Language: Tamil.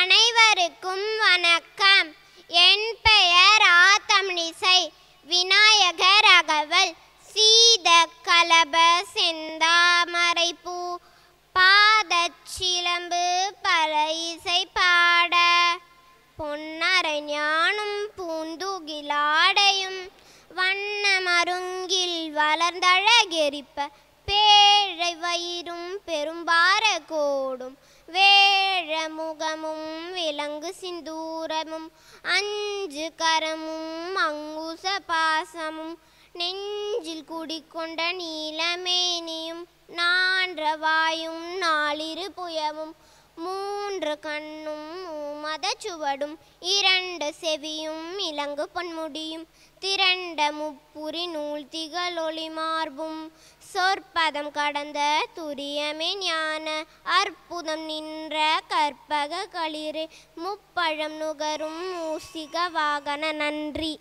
அனைவருக்கும் வணக்கம் என் பெயர் ஆத்தமிசை விநாயகர் அகவல் சீத கலப செந்தாமரை பூ பாதச்சிலம்பு பல இசை பாட பொன்னரை ஞானும் பூந்துகிலாடையும் வண்ணமருங்கில் வளர்ந்தழகெரிப்ப பேழை வயிறும் பெரும்பார கோடும் விலங்கு சிந்தூரமும் அஞ்சு கரமும் அங்குச பாசமும் நெஞ்சில் குடிக்கொண்ட நீலமேனியும் நான்ற வாயும் நாளிரு புயமும் மூன்று கண்ணும் மத சுவடும் இரண்டு செவியும் இலங்கு பொன்முடியும் திரண்ட முப்புரி நூல் திகழொளி மார்பும் சொற்பதம் கடந்த துரியமே ஞான அற்புதம் நின்ற கற்பக களிறு முப்பழம் நுகரும் மூசிக வாகன நன்றி